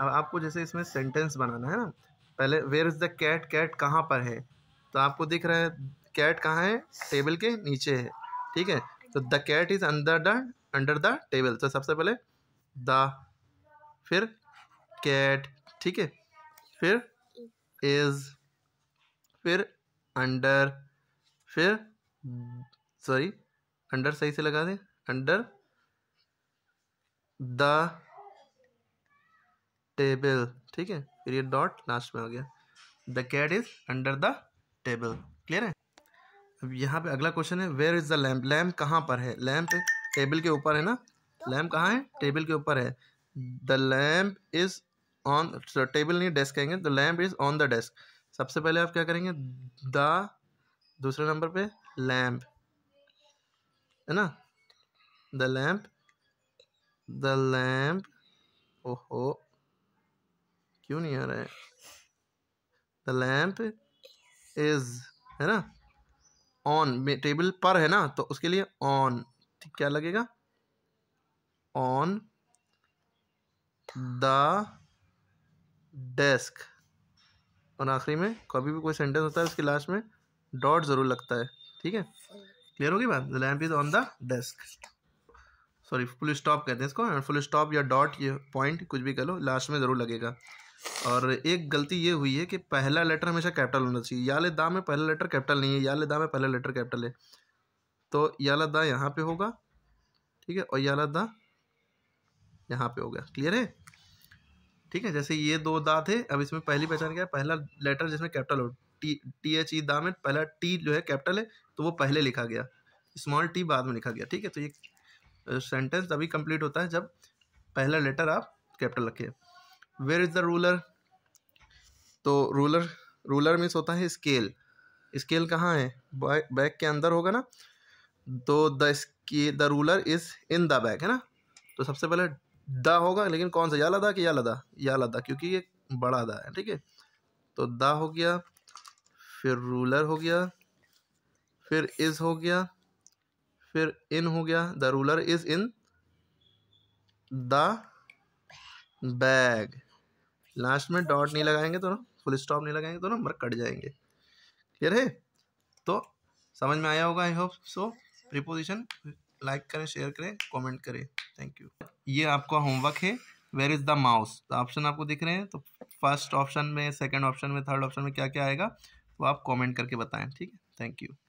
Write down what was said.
अब आपको जैसे इसमें सेंटेंस बनाना है ना पहले where is the cat cat कहाँ पर है तो आपको दिख रहा है कैट कहाँ है टेबल के नीचे है ठीक है तो the cat is under the under the table तो सबसे पहले द फिर कैट ठीक है फिर इज़ फिर अंडर फिर सॉरी अंडर सही से लगा दें अंडर द टेबल ठीक है पीरियड डॉट लास्ट में हो गया the cat is under the table clear है अब यहाँ पे अगला क्वेश्चन है where is the lamp lamp कहाँ पर है लैम्प टेबल के ऊपर है ना लैम्प कहाँ है टेबल के ऊपर है the lamp is on table नहीं डेस्क कहेंगे the lamp is on the desk सबसे पहले आप क्या करेंगे द दूसरे नंबर पे लैम्प है ना द लैम्प द लैम्प ओहो क्यों नहीं आ रहा है द लैम्प इज है ना ऑन टेबल पर है ना तो उसके लिए ऑन ठीक क्या लगेगा ऑन द डेस्क और आखिरी में कभी भी कोई सेंटेंस होता है उसके लास्ट में डॉट ज़रूर लगता है ठीक है क्लियर होगी बात the lamp is on the desk sorry full stop कहते हैं इसको फुल स्टॉप या डॉट या पॉइंट कुछ भी कह लो लास्ट में ज़रूर लगेगा और एक गलती ये हुई है कि पहला लेटर हमेशा कैपिटल होना चाहिए याले दा में पहला लेटर कैपिटल नहीं है याले दा में पहला लेटर कैपिटल है तो याला दा यहाँ पे होगा ठीक है और याला दा यहाँ पे होगा क्लियर है ठीक है जैसे ये दो दा थे अब इसमें पहली पहचान क्या है पहला लेटर जिसमें कैपिटल हो टी टी एच ई दा में पहला टी जो है कैपिटल है तो वो पहले लिखा गया स्मॉल टी बाद में लिखा गया ठीक है तो ये सेंटेंस तभी कंप्लीट होता है जब पहला लेटर आप कैपिटल रखिए वेयर इज़ द रूलर तो रूलर रूलर मीन्स होता है स्केल स्केल कहाँ है बैग के अंदर होगा ना तो the the ruler is in the bag है ना तो सबसे पहले द होगा लेकिन कौन सा या लदा कि या लदा या लदा क्योंकि ये बड़ा दा है ठीक है तो द हो गया फिर रूलर हो गया फिर इज़ हो गया फिर इन हो गया the ruler is in the bag last में डॉट नहीं लगाएंगे तो ना फुल स्टॉप नहीं लगाएंगे तो ना नंबर कट जाएंगे क्लियर है तो समझ में आया होगा I hope so preposition like करें शेयर करें कमेंट करें थैंक यू ये आपका होमवर्क है वेयर इज़ द माउस तो ऑप्शन आपको दिख रहे हैं तो फर्स्ट ऑप्शन में सेकेंड ऑप्शन में थर्ड ऑप्शन में क्या क्या आएगा वो आप कॉमेंट करके बताएं ठीक है थैंक यू